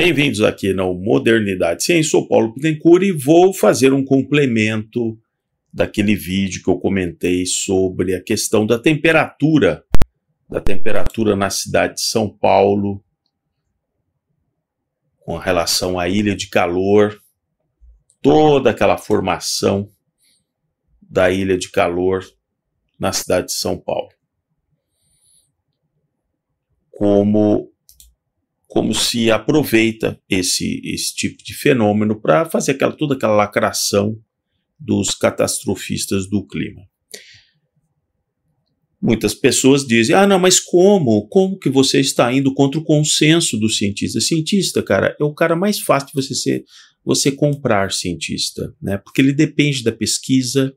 Bem-vindos aqui na Modernidade Ciência, sou Paulo Pittencourt e vou fazer um complemento daquele vídeo que eu comentei sobre a questão da temperatura, da temperatura na cidade de São Paulo, com relação à ilha de calor, toda aquela formação da ilha de calor na cidade de São Paulo. Como como se aproveita esse, esse tipo de fenômeno para fazer aquela, toda aquela lacração dos catastrofistas do clima. Muitas pessoas dizem: ah, não, mas como? Como que você está indo contra o consenso do cientista? Cientista, cara, é o cara mais fácil de você ser, você comprar cientista, né? Porque ele depende da pesquisa,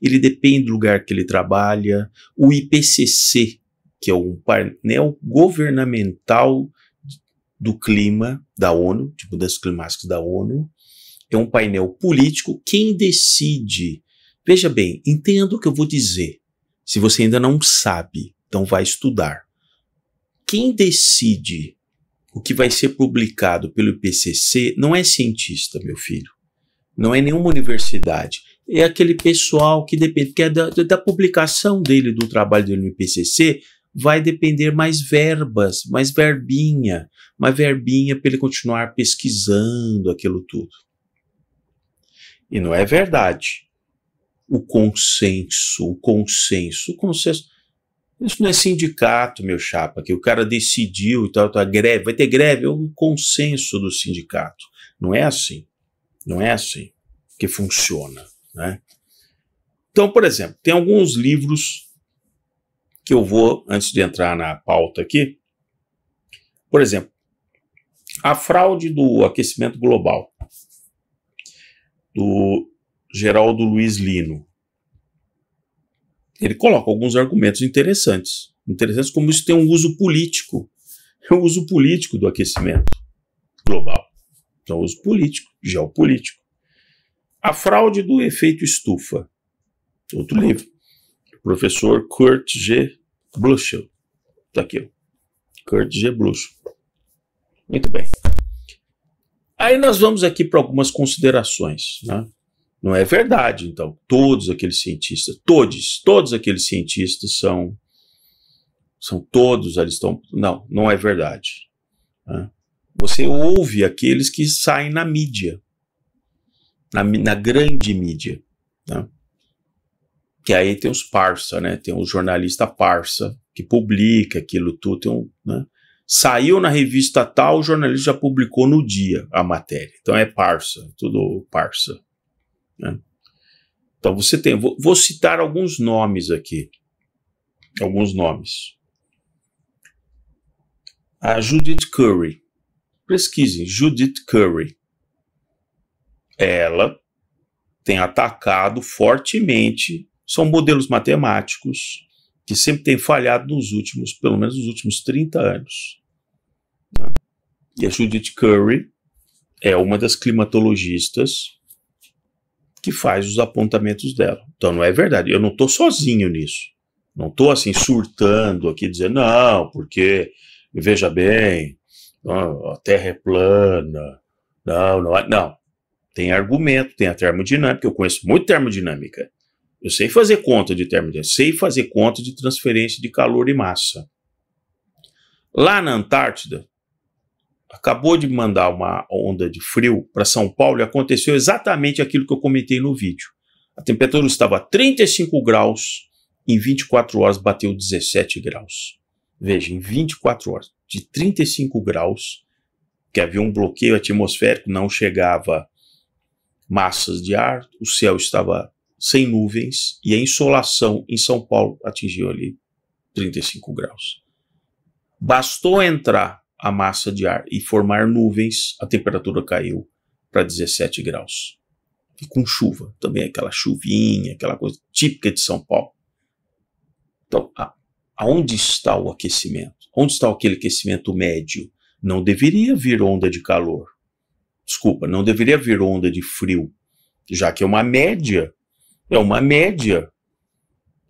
ele depende do lugar que ele trabalha. O IPCC, que é um painel né, é governamental do clima da ONU, tipo, de mudanças climáticas da ONU. É um painel político. Quem decide? Veja bem, entenda o que eu vou dizer. Se você ainda não sabe, então vai estudar. Quem decide o que vai ser publicado pelo IPCC não é cientista, meu filho. Não é nenhuma universidade. É aquele pessoal que depende, que é da, da publicação dele, do trabalho dele no IPCC, vai depender mais verbas, mais verbinha, mais verbinha para ele continuar pesquisando aquilo tudo. E não é verdade. O consenso, o consenso, o consenso. Isso não é sindicato, meu chapa, que o cara decidiu e tal, tal, greve, vai ter greve, é um consenso do sindicato. Não é assim. Não é assim que funciona, né? Então, por exemplo, tem alguns livros que eu vou, antes de entrar na pauta aqui, por exemplo, a fraude do aquecimento global, do Geraldo Luiz Lino. Ele coloca alguns argumentos interessantes. Interessantes como isso tem um uso político. É um uso político do aquecimento global. Então, uso político, geopolítico. A fraude do efeito estufa. Outro livro professor Kurt G. Bluschel. Tá aqui, ó. Kurt G. Bluschel. Muito bem. Aí nós vamos aqui para algumas considerações, né? Não é verdade, então, todos aqueles cientistas, todos, todos aqueles cientistas são, são todos, eles estão, não, não é verdade. Né? Você ouve aqueles que saem na mídia, na, na grande mídia. Né? que aí tem os parça, né? Tem um jornalista parça que publica aquilo tudo, tem um, né? Saiu na revista tal, o jornalista já publicou no dia a matéria. Então é parça, tudo parça. Né? Então você tem, vou, vou, citar alguns nomes aqui, alguns nomes. A Judith Curry, pesquisem, Judith Curry. Ela tem atacado fortemente são modelos matemáticos que sempre têm falhado nos últimos, pelo menos nos últimos 30 anos. Né? E a Judith Curry é uma das climatologistas que faz os apontamentos dela. Então não é verdade, eu não estou sozinho nisso. Não estou assim surtando aqui, dizendo, não, porque, veja bem, a Terra é plana. Não, não, é", não. Tem argumento, tem a termodinâmica, eu conheço muito termodinâmica. Eu sei fazer conta de término, eu sei fazer conta de transferência de calor e massa. Lá na Antártida, acabou de mandar uma onda de frio para São Paulo e aconteceu exatamente aquilo que eu comentei no vídeo. A temperatura estava a 35 graus, em 24 horas bateu 17 graus. Veja, em 24 horas, de 35 graus, que havia um bloqueio atmosférico, não chegava massas de ar, o céu estava sem nuvens, e a insolação em São Paulo atingiu ali 35 graus. Bastou entrar a massa de ar e formar nuvens, a temperatura caiu para 17 graus. E com chuva, também aquela chuvinha, aquela coisa típica de São Paulo. Então, a, aonde está o aquecimento? Onde está aquele aquecimento médio? Não deveria vir onda de calor. Desculpa, não deveria vir onda de frio, já que é uma média é uma média.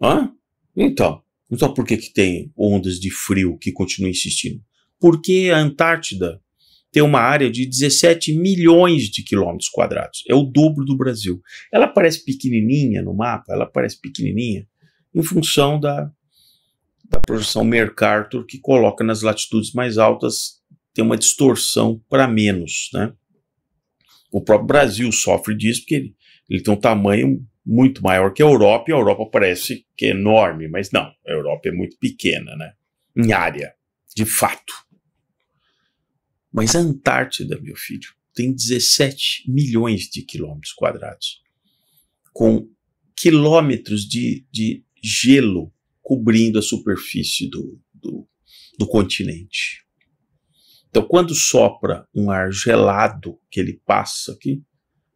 Hã? Então, então por que, que tem ondas de frio que continuam insistindo? Porque a Antártida tem uma área de 17 milhões de quilômetros quadrados. É o dobro do Brasil. Ela parece pequenininha no mapa, ela parece pequenininha em função da, da projeção Mercator, que coloca nas latitudes mais altas, tem uma distorção para menos. Né? O próprio Brasil sofre disso, porque ele, ele tem um tamanho muito maior que a Europa, e a Europa parece que é enorme, mas não, a Europa é muito pequena, né? Em área, de fato. Mas a Antártida, meu filho, tem 17 milhões de quilômetros quadrados, com quilômetros de, de gelo cobrindo a superfície do, do, do continente. Então, quando sopra um ar gelado que ele passa aqui,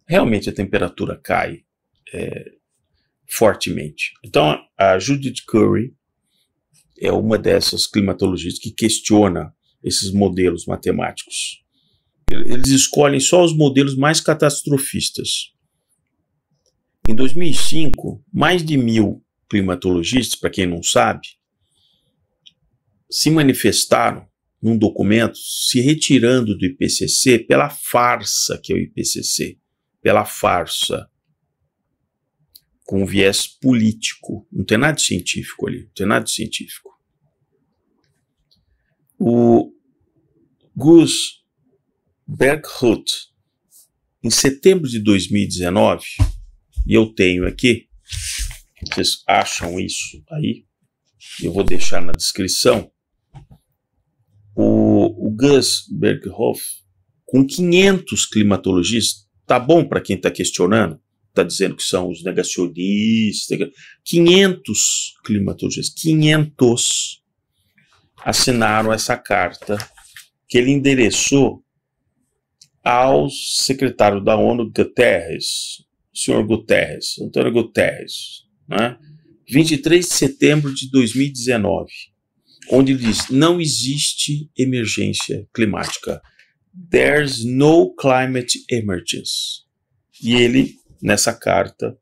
realmente a temperatura cai é, fortemente. Então, a Judith Curry é uma dessas climatologistas que questiona esses modelos matemáticos. Eles escolhem só os modelos mais catastrofistas. Em 2005, mais de mil climatologistas, para quem não sabe, se manifestaram num documento se retirando do IPCC pela farsa que é o IPCC, pela farsa com viés político. Não tem nada de científico ali, não tem nada de científico. O Gus Berghut, em setembro de 2019, e eu tenho aqui, vocês acham isso aí? Eu vou deixar na descrição. O, o Gus Berghoff, com 500 climatologistas, tá bom para quem está questionando? está dizendo que são os negacionistas. 500 é climatologistas, 500 assinaram essa carta que ele endereçou ao secretário da ONU, Guterres, o senhor Guterres, Antônio Guterres, né? 23 de setembro de 2019, onde ele diz: não existe emergência climática. There's no climate emergency. E ele nessa carta,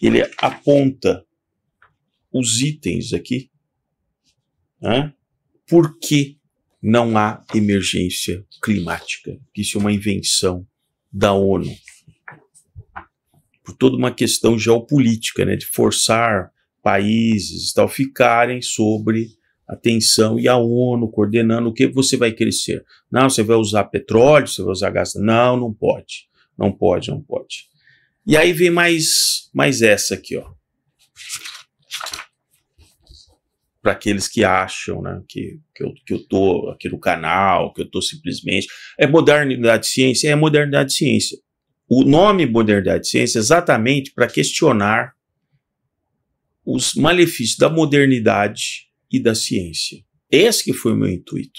ele aponta os itens aqui, né? por que não há emergência climática? Isso é uma invenção da ONU. Por toda uma questão geopolítica, né, de forçar países tal ficarem sobre a tensão e a ONU coordenando o que você vai crescer. Não, você vai usar petróleo, você vai usar gás. Não, não pode. Não pode, não pode. E aí vem mais, mais essa aqui, ó. Para aqueles que acham né, que, que, eu, que eu tô aqui no canal, que eu tô simplesmente. É modernidade ciência? É modernidade ciência. O nome modernidade ciência é exatamente para questionar os malefícios da modernidade e da ciência. Esse que foi o meu intuito.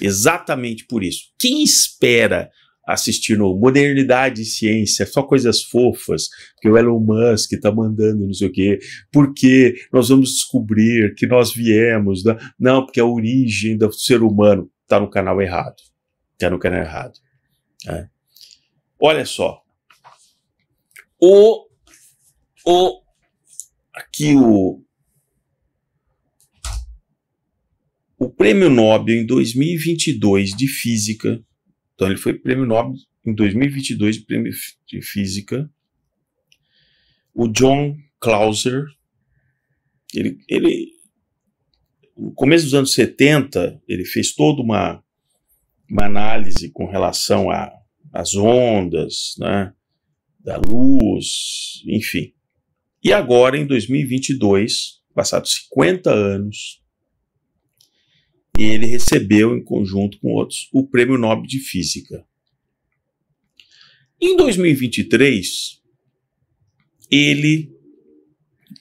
Exatamente por isso. Quem espera assistindo Modernidade e Ciência, só coisas fofas, que o Elon Musk está mandando, não sei o quê, porque nós vamos descobrir que nós viemos, da... não, porque a origem do ser humano está no canal errado. Está no canal errado. Né? Olha só. O. O. Aqui o. O prêmio Nobel em 2022 de Física então ele foi prêmio Nobel em 2022 de prêmio de física. O John Clauser, ele, ele no começo dos anos 70, ele fez toda uma, uma análise com relação às ondas, né, da luz, enfim. E agora, em 2022, passados 50 anos, e ele recebeu, em conjunto com outros, o Prêmio Nobel de Física. Em 2023, ele,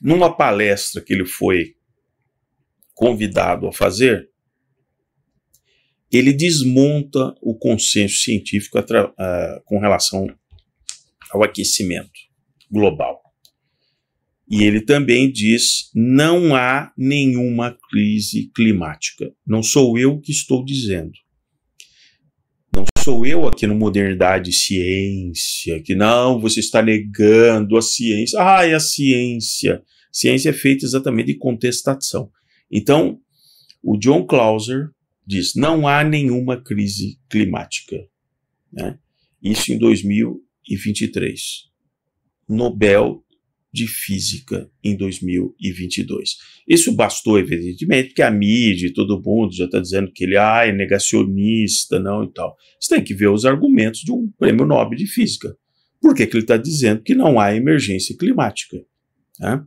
numa palestra que ele foi convidado a fazer, ele desmonta o consenso científico uh, com relação ao aquecimento global. E ele também diz: não há nenhuma crise climática. Não sou eu que estou dizendo. Não sou eu aqui no Modernidade Ciência, que não, você está negando a ciência. Ah, é a ciência. Ciência é feita exatamente de contestação. Então, o John Clauser diz: não há nenhuma crise climática. Né? Isso em 2023. Nobel de física em 2022. Isso bastou, evidentemente, porque a mídia e todo mundo já está dizendo que ele ah, é negacionista, não e tal. Você tem que ver os argumentos de um prêmio Nobel de Física. Por que, que ele está dizendo que não há emergência climática? Né?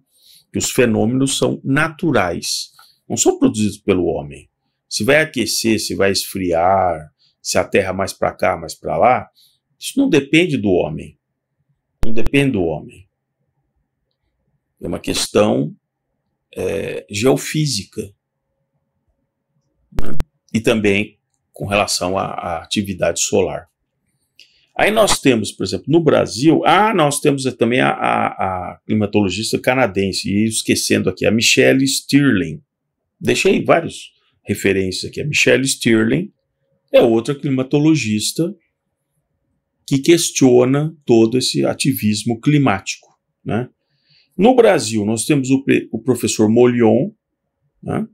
Que os fenômenos são naturais, não são produzidos pelo homem. Se vai aquecer, se vai esfriar, se a Terra mais para cá, mais para lá, isso não depende do homem. Não depende do homem. É uma questão é, geofísica. Né? E também com relação à, à atividade solar. Aí nós temos, por exemplo, no Brasil, ah, nós temos também a, a, a climatologista canadense, e esquecendo aqui, a Michelle Stirling. Deixei vários referências aqui. A Michelle Stirling é outra climatologista que questiona todo esse ativismo climático, né? No Brasil, nós temos o, o professor Molion, né?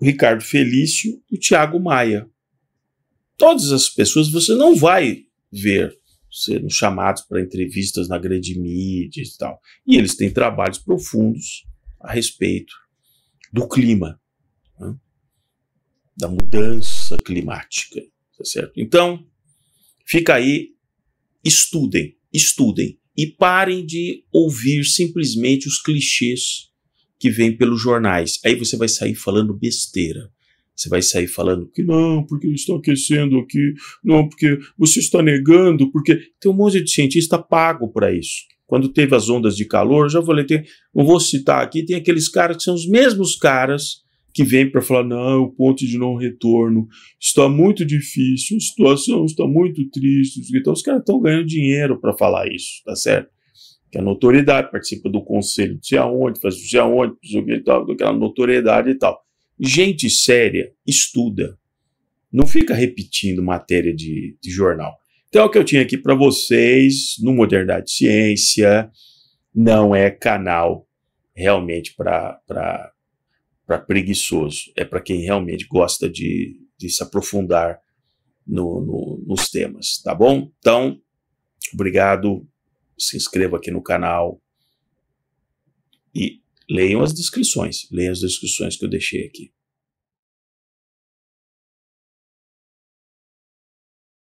o Ricardo Felício e o Tiago Maia. Todas as pessoas você não vai ver sendo chamados para entrevistas na grande mídia e tal. E eles têm trabalhos profundos a respeito do clima, né? da mudança climática. Tá certo? Então, fica aí, estudem, estudem e parem de ouvir simplesmente os clichês que vêm pelos jornais. Aí você vai sair falando besteira. Você vai sair falando que não, porque estão aquecendo aqui, não, porque você está negando, porque tem um monte de cientista pago para isso. Quando teve as ondas de calor, já falei, tem, não vou citar aqui, tem aqueles caras que são os mesmos caras que vem para falar: não, é o ponto de não retorno está muito difícil, a situação está muito triste. Então, os caras estão ganhando dinheiro para falar isso, tá certo? Que a notoriedade participa do conselho, de sei aonde, faz não sei aonde, não sei o que tal, então, aquela notoriedade e tal. Gente séria estuda, não fica repetindo matéria de, de jornal. Então, é o que eu tinha aqui para vocês no Modernidade Ciência. Não é canal realmente para para preguiçoso, é para quem realmente gosta de, de se aprofundar no, no, nos temas, tá bom? Então, obrigado, se inscreva aqui no canal e leiam as descrições, leiam as descrições que eu deixei aqui.